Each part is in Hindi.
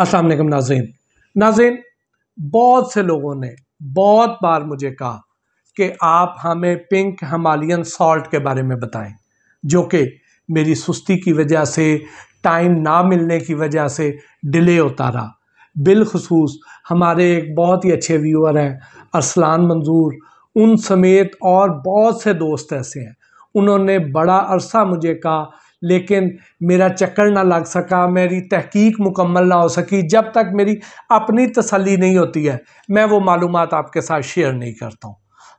असलम नाजीन नाजीन बहुत से लोगों ने बहुत बार मुझे कहा कि आप हमें पिंक हमालियन सॉल्ट के बारे में बताएं जो कि मेरी सुस्ती की वजह से टाइम ना मिलने की वजह से डिले होता रहा बिलखसूस हमारे एक बहुत ही अच्छे व्यूअर हैं अरसलान मंजूर उन समेत और बहुत से दोस्त ऐसे हैं उन्होंने बड़ा अरसा मुझे कहा लेकिन मेरा चक्कर ना लग सका मेरी तहकीक मुकम्मल ना हो सकी जब तक मेरी अपनी तसल्ली नहीं होती है मैं वो मालूम आपके साथ शेयर नहीं करता हूँ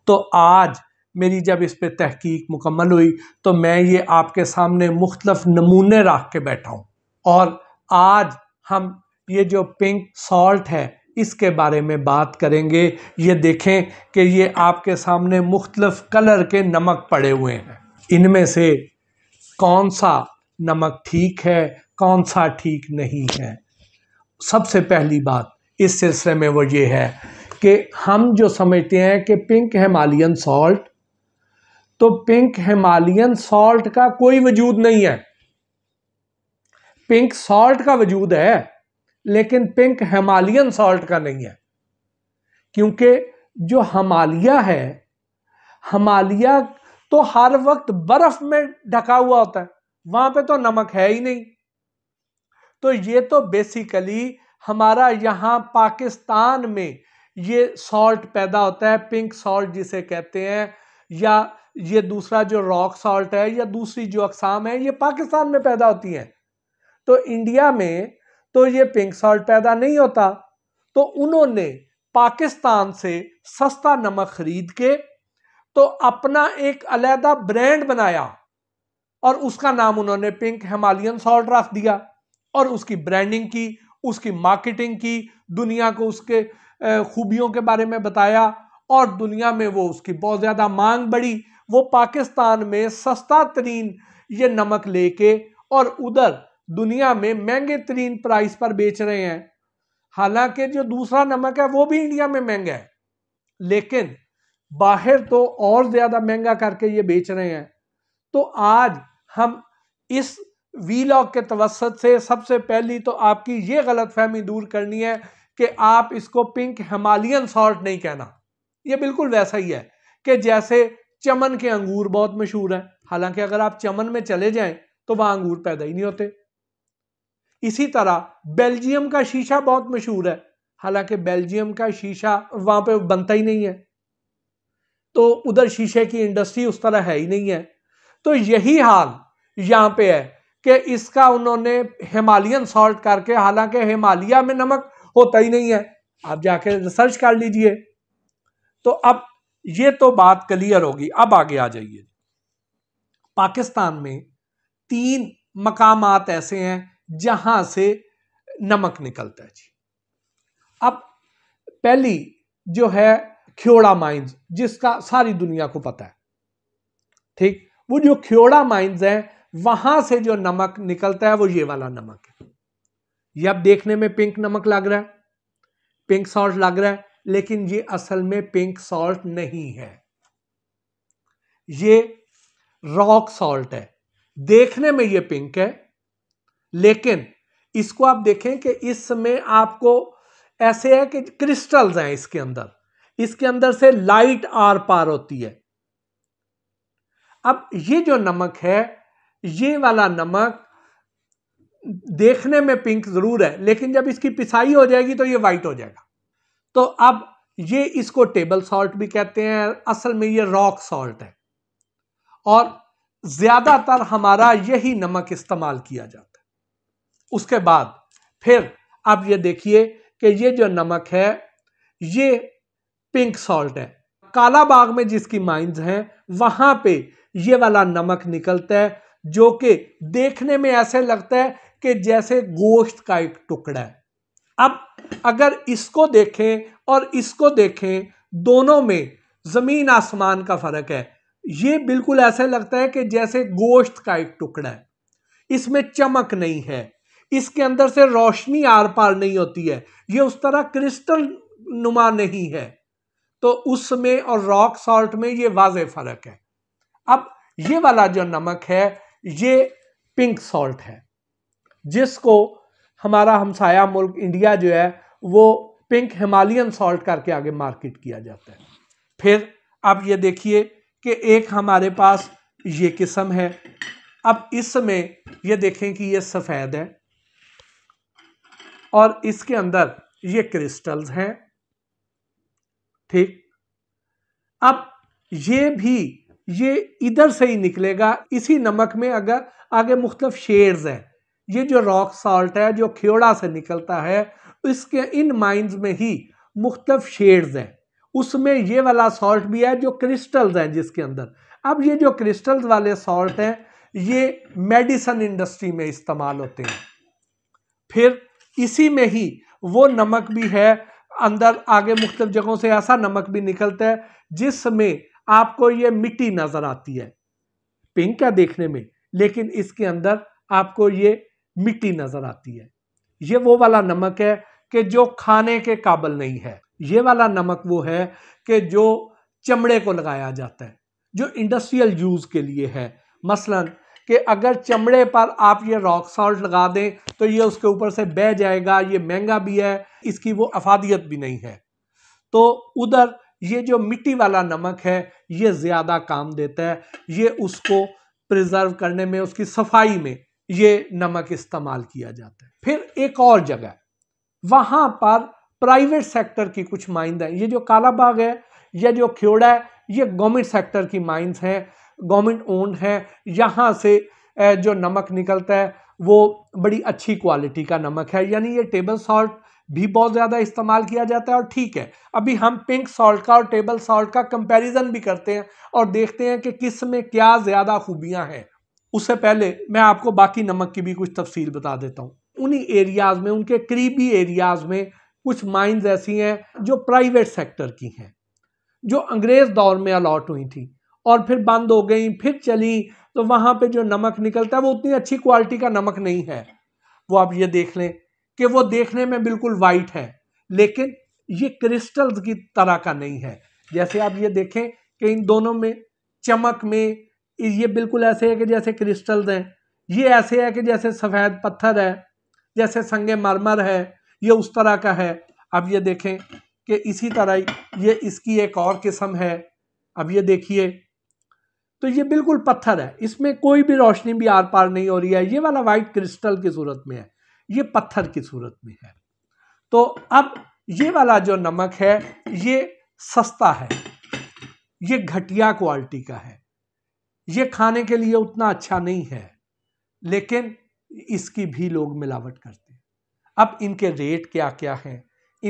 तो आज मेरी जब इस पर तहकीक मुकम्मल हुई तो मैं ये आपके सामने मुख्तफ नमूने रख के बैठा हूँ और आज हम ये जो पिंक सॉल्ट है इसके बारे में बात करेंगे ये देखें कि ये आपके सामने मुख्तलफ कलर के नमक पड़े हुए हैं इनमें से कौन सा नमक ठीक है कौन सा ठीक नहीं है सबसे पहली बात इस सिलसिले में वो ये है कि हम जो समझते हैं कि पिंक हिमालयन सॉल्ट तो पिंक हिमालयन सॉल्ट का कोई वजूद नहीं है पिंक सॉल्ट का वजूद है लेकिन पिंक हिमालयन सॉल्ट का नहीं है क्योंकि जो हमालिया है हमालिया तो हर वक्त बर्फ में ढका हुआ होता है वहां पे तो नमक है ही नहीं तो ये तो बेसिकली हमारा यहाँ पाकिस्तान में ये सॉल्ट पैदा होता है पिंक सॉल्ट जिसे कहते हैं या ये दूसरा जो रॉक सॉल्ट है या दूसरी जो अकसाम है ये पाकिस्तान में पैदा होती हैं तो इंडिया में तो ये पिंक सॉल्ट पैदा नहीं होता तो उन्होंने पाकिस्तान से सस्ता नमक खरीद के तो अपना एक अलहदा ब्रांड बनाया और उसका नाम उन्होंने पिंक हिमालयन सॉल्ट रख दिया और उसकी ब्रांडिंग की उसकी मार्केटिंग की दुनिया को उसके खूबियों के बारे में बताया और दुनिया में वो उसकी बहुत ज़्यादा मांग बढ़ी वो पाकिस्तान में सस्ता तरीन ये नमक लेके और उधर दुनिया में महंगे तरीन प्राइस पर बेच रहे हैं हालांकि जो दूसरा नमक है वो भी इंडिया में महंगा है लेकिन बाहर तो और ज़्यादा महंगा करके ये बेच रहे हैं तो आज हम इस लॉक के तवसत से सबसे पहली तो आपकी ये गलत फहमी दूर करनी है कि आप इसको पिंक हिमालयन सॉल्ट नहीं कहना ये बिल्कुल वैसा ही है कि जैसे चमन के अंगूर बहुत मशहूर हैं हालांकि अगर आप चमन में चले जाएं तो वहाँ अंगूर पैदा ही नहीं होते इसी तरह बेल्जियम का शीशा बहुत मशहूर है हालांकि बेल्जियम का शीशा वहाँ पर बनता ही नहीं है तो उधर शीशे की इंडस्ट्री उस तरह है ही नहीं है तो यही हाल यहाँ पे है कि इसका उन्होंने हिमालयन सॉल्ट करके हालांकि हिमालय में नमक होता ही नहीं है आप जाके रिसर्च कर लीजिए तो अब ये तो बात क्लियर होगी अब आगे आ जाइए पाकिस्तान में तीन मकाम ऐसे हैं जहां से नमक निकलता है जी अब पहली जो है ख्योड़ा माइंस जिसका सारी दुनिया को पता है ठीक वो जो ख्योड़ा माइंस है वहां से जो नमक निकलता है वो ये वाला नमक है ये अब देखने में पिंक नमक लग रहा है पिंक सॉल्ट लग रहा है लेकिन ये असल में पिंक सॉल्ट नहीं है ये रॉक सॉल्ट है देखने में ये पिंक है लेकिन इसको आप देखें कि इसमें आपको ऐसे है कि क्रिस्टल्स हैं इसके अंदर इसके अंदर से लाइट आर पार होती है अब ये जो नमक है ये वाला नमक देखने में पिंक ज़रूर है लेकिन जब इसकी पिसाई हो जाएगी तो ये वाइट हो जाएगा तो अब ये इसको टेबल सॉल्ट भी कहते हैं असल में ये रॉक सॉल्ट है और ज़्यादातर हमारा यही नमक इस्तेमाल किया जाता है उसके बाद फिर आप ये देखिए कि ये जो नमक है ये पिंक सॉल्ट है काला बाग में जिसकी माइंस हैं वहां पे ये वाला नमक निकलता है जो कि देखने में ऐसे लगता है कि जैसे गोश्त का एक टुकड़ा है अब अगर इसको देखें और इसको देखें दोनों में ज़मीन आसमान का फ़र्क है ये बिल्कुल ऐसे लगता है कि जैसे गोश्त का एक टुकड़ा है इसमें चमक नहीं है इसके अंदर से रोशनी आर पार नहीं होती है ये उस तरह क्रिस्टल नुमा नहीं है तो उसमें और रॉक सॉल्ट में ये वाज फ़र्क है अब ये वाला जो नमक है ये पिंक सॉल्ट है जिसको हमारा हमसाया मुल्क इंडिया जो है वो पिंक हिमालयन सॉल्ट करके आगे मार्केट किया जाता है फिर आप ये देखिए कि एक हमारे पास ये किस्म है अब इसमें ये देखें कि ये सफ़ेद है और इसके अंदर ये क्रिस्टल्स हैं ठीक अब ये भी ये इधर से ही निकलेगा इसी नमक में अगर आगे मुख्तफ शेड्स हैं ये जो रॉक सॉल्ट है जो खेड़ा से निकलता है इसके इन माइंस में ही मुख्तफ शेड्स हैं उसमें ये वाला सॉल्ट भी है जो क्रिस्टल्स हैं जिसके अंदर अब ये जो क्रिस्टल्स वाले सॉल्ट हैं ये मेडिसन इंडस्ट्री में इस्तेमाल होते हैं फिर इसी में ही वो नमक भी है अंदर आगे मुख्तु जगहों से ऐसा नमक भी निकलता है जिसमें आपको ये मिट्टी नज़र आती है पिंक है देखने में लेकिन इसके अंदर आपको ये मिट्टी नज़र आती है ये वो वाला नमक है कि जो खाने के काबल नहीं है ये वाला नमक वो है कि जो चमड़े को लगाया जाता है जो इंडस्ट्रियल यूज़ के लिए है मसलन कि अगर चमड़े पर आप ये रॉक सॉल्ट लगा दें तो ये उसके ऊपर से बह जाएगा ये महंगा भी है इसकी वो अफादियत भी नहीं है तो उधर ये जो मिट्टी वाला नमक है ये ज़्यादा काम देता है ये उसको प्रिजर्व करने में उसकी सफाई में ये नमक इस्तेमाल किया जाता है फिर एक और जगह वहाँ पर प्राइवेट सेक्टर की कुछ माइंद है ये जो कालाबाग है या जो ख्योड़ा है ये गवर्नमेंट सेक्टर की माइंस हैं गवर्नमेंट ओन्ड है यहाँ से जो नमक निकलता है वो बड़ी अच्छी क्वालिटी का नमक है यानी ये टेबल सॉल्ट भी बहुत ज़्यादा इस्तेमाल किया जाता है और ठीक है अभी हम पिंक सॉल्ट का और टेबल सॉल्ट का कंपैरिजन भी करते हैं और देखते हैं कि किस में क्या ज़्यादा खूबियाँ हैं उससे पहले मैं आपको बाकी नमक की भी कुछ तफसील बता देता हूँ उन्हीं एरियाज़ में उनके करीबी एरियाज़ में कुछ माइंस ऐसी हैं जो प्राइवेट सेक्टर की हैं जो अंग्रेज़ दौर में अलाट हुई थी और फिर बंद हो गई फिर चली तो वहाँ पे जो नमक निकलता है वो उतनी अच्छी क्वालिटी का नमक नहीं है वो आप ये देख लें कि वो देखने में बिल्कुल वाइट है लेकिन ये क्रिस्टल्स की तरह का नहीं है जैसे आप ये देखें कि इन दोनों में चमक में ये बिल्कुल ऐसे है कि जैसे क्रिस्टल्स हैं ये ऐसे है कि जैसे सफ़ेद पत्थर है जैसे संगे मरमर है ये उस तरह का है अब ये देखें कि इसी तरह ये इसकी एक और किस्म है अब ये देखिए तो ये बिल्कुल पत्थर है इसमें कोई भी रोशनी भी आर पार नहीं हो रही है ये वाला वाइट क्रिस्टल की सूरत में है ये पत्थर की सूरत में है तो अब ये वाला जो नमक है ये सस्ता है ये घटिया क्वालिटी का है ये खाने के लिए उतना अच्छा नहीं है लेकिन इसकी भी लोग मिलावट करते हैं अब इनके रेट क्या क्या हैं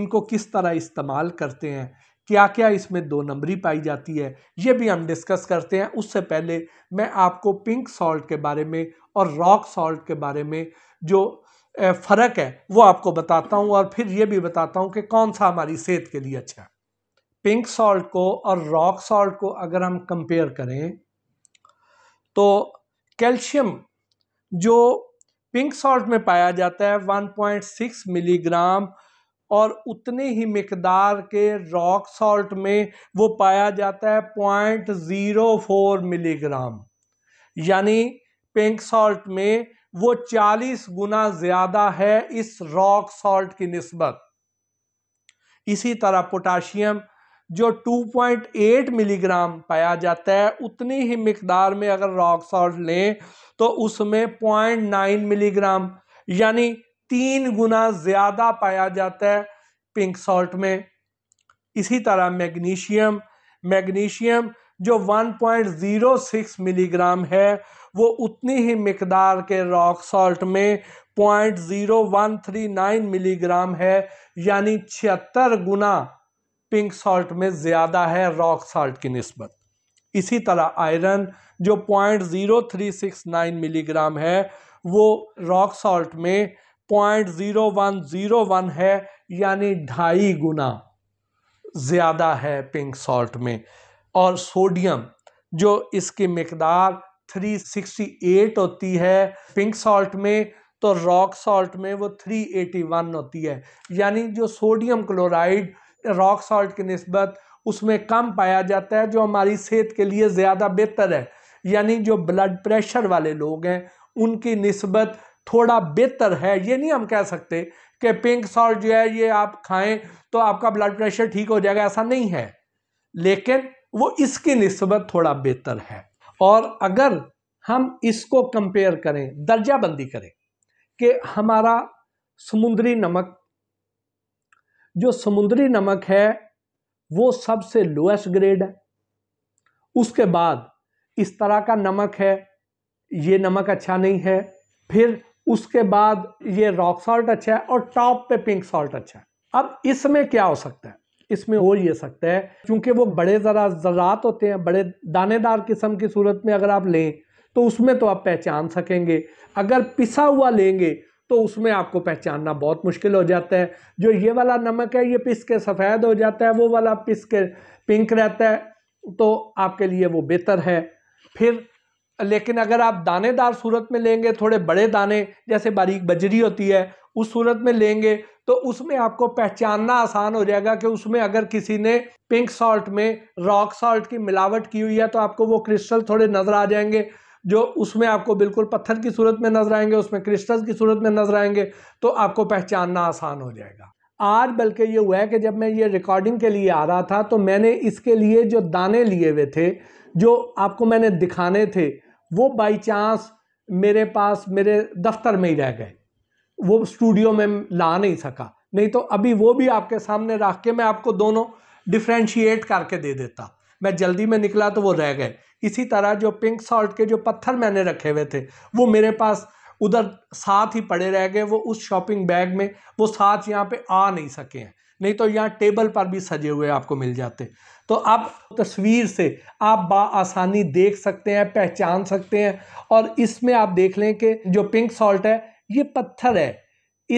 इनको किस तरह इस्तेमाल करते हैं क्या क्या इसमें दो नंबरी पाई जाती है ये भी हम डिस्कस करते हैं उससे पहले मैं आपको पिंक सॉल्ट के बारे में और रॉक सॉल्ट के बारे में जो फ़र्क है वो आपको बताता हूँ और फिर ये भी बताता हूँ कि कौन सा हमारी सेहत के लिए अच्छा है पिंक सॉल्ट को और रॉक सॉल्ट को अगर हम कंपेयर करें तो कैल्शियम जो पिंक सॉल्ट में पाया जाता है 1.6 मिलीग्राम और उतने ही मकदार के रॉक सॉल्ट में वो पाया जाता है पॉइंट ज़ीरो फोर मिलीग्राम यानी पिंक सॉल्ट में वो चालीस गुना ज़्यादा है इस रॉक सॉल्ट की नस्बत इसी तरह पोटाशियम जो 2.8 मिलीग्राम पाया जाता है उतनी ही मकदार में अगर रॉक सॉल्ट लें तो उसमें 0.9 मिलीग्राम यानी तीन गुना ज़्यादा पाया जाता है पिंक सॉल्ट में इसी तरह मैग्नीशियम मैग्नीशियम जो 1.06 मिलीग्राम है वो उतनी ही मकदार के रॉक सॉल्ट में 0.0139 मिलीग्राम है यानी छिहत्तर गुना पिंक सॉल्ट में ज़्यादा है रॉक सॉल्ट की नस्बत इसी तरह आयरन जो 0.0369 मिलीग्राम है वो रॉक सॉल्ट में point zero one zero one है यानी ढाई गुना ज़्यादा है पिंक सॉल्ट में और सोडियम जो इसकी मकदार थ्री सिक्सटी एट होती है पिंक सॉल्ट में तो रॉक सॉल्ट में वो थ्री एटी वन होती है यानी जो सोडियम क्लोराइड रॉक सॉल्ट की नस्बत उसमें कम पाया जाता है जो हमारी सेहत के लिए ज़्यादा बेहतर है यानी जो ब्लड प्रेशर वाले लोग हैं उनकी नस्बत थोड़ा बेहतर है ये नहीं हम कह सकते कि पिंक सॉल्ट जो है ये आप खाएं तो आपका ब्लड प्रेशर ठीक हो जाएगा ऐसा नहीं है लेकिन वो इसकी नस्बत थोड़ा बेहतर है और अगर हम इसको कंपेयर करें दर्जाबंदी करें कि हमारा समुद्री नमक जो समुद्री नमक है वो सबसे लोएस्ट ग्रेड है उसके बाद इस तरह का नमक है ये नमक अच्छा नहीं है फिर उसके बाद ये रॉक सॉल्ट अच्छा है और टॉप पे पिंक सॉल्ट अच्छा है अब इसमें क्या हो सकता है इसमें हो ये सकता है क्योंकि वो बड़े ज़रा ज़रात होते हैं बड़े दानेदार किस्म की सूरत में अगर आप लें तो उसमें तो आप पहचान सकेंगे अगर पिसा हुआ लेंगे तो उसमें आपको पहचानना बहुत मुश्किल हो जाता है जो ये वाला नमक है ये पिस के सफ़ेद हो जाता है वो वाला पिस के पिंक रहता है तो आपके लिए वो बेहतर है फिर लेकिन अगर आप दानेदार सूरत में लेंगे थोड़े बड़े दाने जैसे बारीक बजरी होती है उस सूरत में लेंगे तो उसमें आपको पहचानना आसान हो जाएगा कि उसमें अगर किसी ने पिंक सॉल्ट में रॉक सॉल्ट की मिलावट की हुई है तो आपको वो क्रिस्टल थोड़े नज़र आ जाएंगे जो उसमें आपको बिल्कुल पत्थर की सूरत में नज़र आएंगे उसमें क्रिस्टल की सूरत में नज़र आएंगे तो आपको पहचानना आसान हो जाएगा आज बल्कि ये हुआ है कि जब मैं ये रिकॉर्डिंग के लिए आ रहा था तो मैंने इसके लिए जो दाने लिए हुए थे जो आपको मैंने दिखाने थे वो बाई चांस मेरे पास मेरे दफ्तर में ही रह गए वो स्टूडियो में ला नहीं सका नहीं तो अभी वो भी आपके सामने रख के मैं आपको दोनों डिफ्रेंशिएट करके दे देता मैं जल्दी में निकला तो वो रह गए इसी तरह जो पिंक सॉल्ट के जो पत्थर मैंने रखे हुए थे वो मेरे पास उधर साथ ही पड़े रह गए वो उस शॉपिंग बैग में वो साथ यहाँ पे आ नहीं सके हैं नहीं तो यहाँ टेबल पर भी सजे हुए आपको मिल जाते तो आप तस्वीर से आप बासानी देख सकते हैं पहचान सकते हैं और इसमें आप देख लें कि जो पिंक सॉल्ट है ये पत्थर है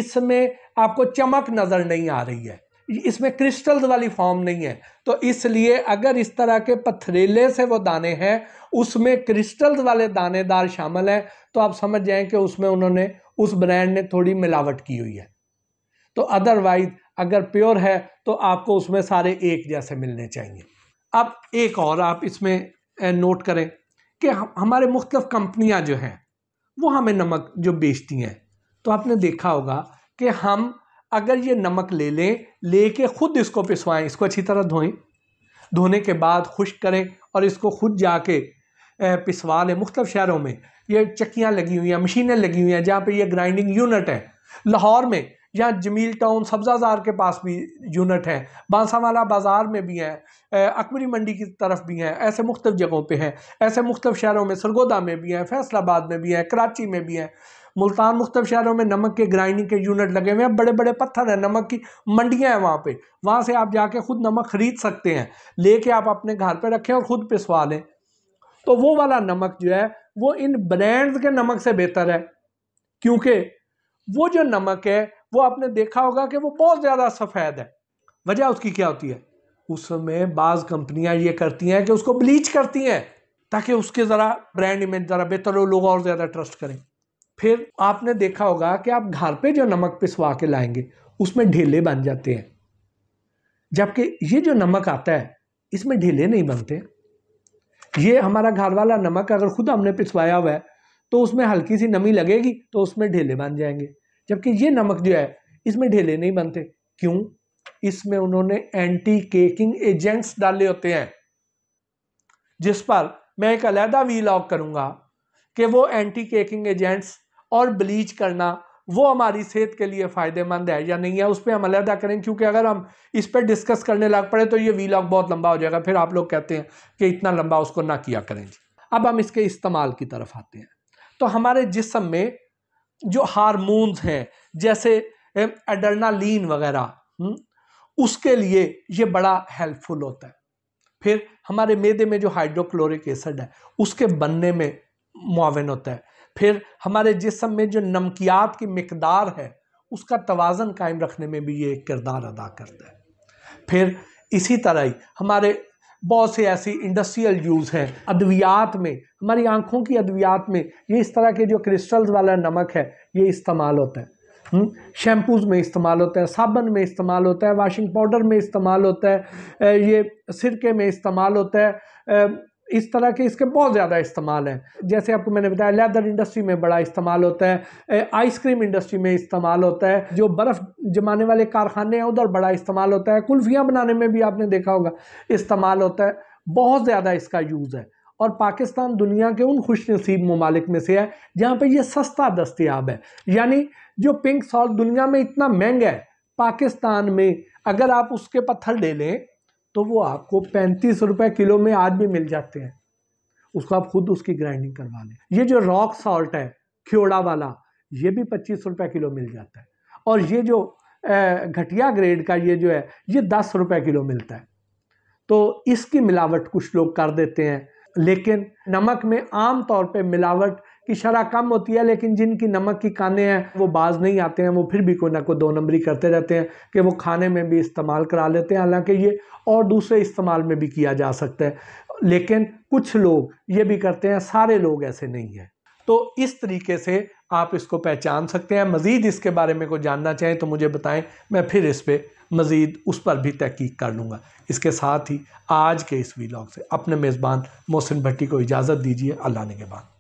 इसमें आपको चमक नज़र नहीं आ रही है इसमें क्रिस्टल्स वाली फॉर्म नहीं है तो इसलिए अगर इस तरह के पथरीले से वो दाने हैं उसमें क्रिस्टल्स वाले दानेदार शामिल हैं तो आप समझ जाएं कि उसमें उन्होंने उस ब्रांड ने थोड़ी मिलावट की हुई है तो अदरवाइज अगर प्योर है तो आपको उसमें सारे एक जैसे मिलने चाहिए अब एक और आप इसमें नोट करें कि हमारे मुख्तफ कंपनियाँ जो हैं वो हमें नमक जो बेचती हैं तो आपने देखा होगा कि हम अगर ये नमक ले लें लेके ख़ुद इसको पिसवाएं इसको अच्छी तरह धोएं धोने के बाद खुश्क करें और इसको खुद जाके पिसवा लें मुख्तफ शहरों में ये चक्कियाँ लगी हुई हैं मशीनें लगी हुई हैं जहाँ पर यह ग्राइंडिंग यूनिट है लाहौर में या जमील टाउन सब्ज़ाजार के पास भी यूनिट हैं बांसावाला बाज़ार में भी हैं अकबरी मंडी की तरफ भी हैं ऐसे मुख्तफ जगहों पे हैं ऐसे मुख्तफ शहरों में सरगोदा में भी हैं फैसलाबाद में भी हैं कराची में भी हैं मुल्तान मुख्तफ शहरों में नमक के ग्राइंडिंग के यूनिट लगे हुए हैं बड़े बड़े पत्थर हैं नमक की मंडियाँ हैं वहाँ पर वहाँ से आप जाके खुद नमक ख़रीद सकते हैं कर आप अपने घर पर रखें और ख़ुद पिसवा लें तो वो वाला नमक जो है वो इन ब्रांड्स के नमक से बेहतर है क्योंकि वो जो नमक है वो आपने देखा होगा कि वो बहुत ज़्यादा सफ़ेद है वजह उसकी क्या होती है उसमें बाज़ कंपनियां ये करती हैं कि उसको ब्लीच करती हैं ताकि उसके ज़रा ब्रांड इमेज ज़रा बेहतर हो लोग और ज़्यादा ट्रस्ट करें फिर आपने देखा होगा कि आप घर पे जो नमक पिसवा के लाएंगे उसमें ढेले बन जाते हैं जबकि ये जो नमक आता है इसमें ढेले नहीं बनते ये हमारा घर वाला नमक अगर खुद हमने पिसवाया हुआ है तो उसमें हल्की सी नमी लगेगी तो उसमें ढेले बन जाएंगे जबकि ये नमक जो है इसमें ढेले नहीं बनते क्यों इसमें उन्होंने एंटी केकिंग एजेंट्स डाले होते हैं जिस पर मैं एक अलहदा वी लॉग करूँगा कि वो एंटी केकिंग एजेंट्स और ब्लीच करना वो हमारी सेहत के लिए फ़ायदेमंद है या नहीं है उस पर हम अलहदा करें क्योंकि अगर हम इस पर डिस्कस करने लग पड़े तो ये वीलॉग बहुत लंबा हो जाएगा फिर आप लोग कहते हैं कि इतना लंबा उसको ना किया करें जी अब हम इसके इस्तेमाल की तरफ आते हैं तो हमारे जिसम में जो हारमोन्स हैं जैसे एडर्नालीन वगैरह हम्म, उसके लिए ये बड़ा हेल्पफुल होता है फिर हमारे मेदे में जो हाइड्रोक्लोरिक एसिड है उसके बनने में मुआवन होता है फिर हमारे जिसम में जो नमकियात की मकदार है उसका तोज़न कायम रखने में भी ये किरदार अदा करता है फिर इसी तरह ही हमारे बहुत से ऐसी इंडस्ट्रियल यूज़ हैं अद्वियात में हमारी आँखों की अद्वियात में ये इस तरह के जो क्रिस्टल्स वाला नमक है ये इस्तेमाल होता है शैम्पूज़ हम्म, में इस्तेमाल होता है साबन में इस्तेमाल होता है वाशिंग पाउडर में इस्तेमाल होता है ये सिरके में इस्तेमाल होता है इस तरह के इसके बहुत ज़्यादा इस्तेमाल हैं जैसे आपको मैंने बताया लेदर इंडस्ट्री में बड़ा इस्तेमाल होता है आइसक्रीम इंडस्ट्री में इस्तेमाल होता है जो बर्फ़ जमाने वाले कारखाने हैं उधर बड़ा इस्तेमाल होता है कुल्फियाँ बनाने में भी आपने देखा होगा इस्तेमाल होता है बहुत ज़्यादा इसका यूज़ है और पाकिस्तान दुनिया के उन खुश नसीब ममालिक में से है जहाँ पर यह सस्ता दस्तियाब है यानी जो पिंक सॉल्ट दुनिया में इतना महंगा है पाकिस्तान में अगर आप उसके पत्थर ले लें तो वो आपको पैंतीस रुपये किलो में आज भी मिल जाते हैं उसको आप खुद उसकी ग्राइंडिंग करवा लें ये जो रॉक सॉल्ट है क्योड़ा वाला ये भी पच्चीस रुपये किलो मिल जाता है और ये जो घटिया ग्रेड का ये जो है ये दस रुपये किलो मिलता है तो इसकी मिलावट कुछ लोग कर देते हैं लेकिन नमक में आम तौर पे मिलावट कि शराह कम होती है लेकिन जिनकी नमक की काने हैं वो बाज नहीं आते हैं वो फिर भी कोई ना कोई दो नंबरी करते रहते हैं कि वो खाने में भी इस्तेमाल करा लेते हैं हालांकि ये और दूसरे इस्तेमाल में भी किया जा सकता है लेकिन कुछ लोग ये भी करते हैं सारे लोग ऐसे नहीं हैं तो इस तरीके से आप इसको पहचान सकते हैं मज़ीद इसके बारे में कोई जानना चाहें तो मुझे बताएं मैं फिर इस पर मज़ीद उस पर भी तहकीक कर लूँगा इसके साथ ही आज के इस वीलॉग से अपने मेज़बान मोहसिन भट्टी को इजाज़त दीजिए अल्लाह ने के बाद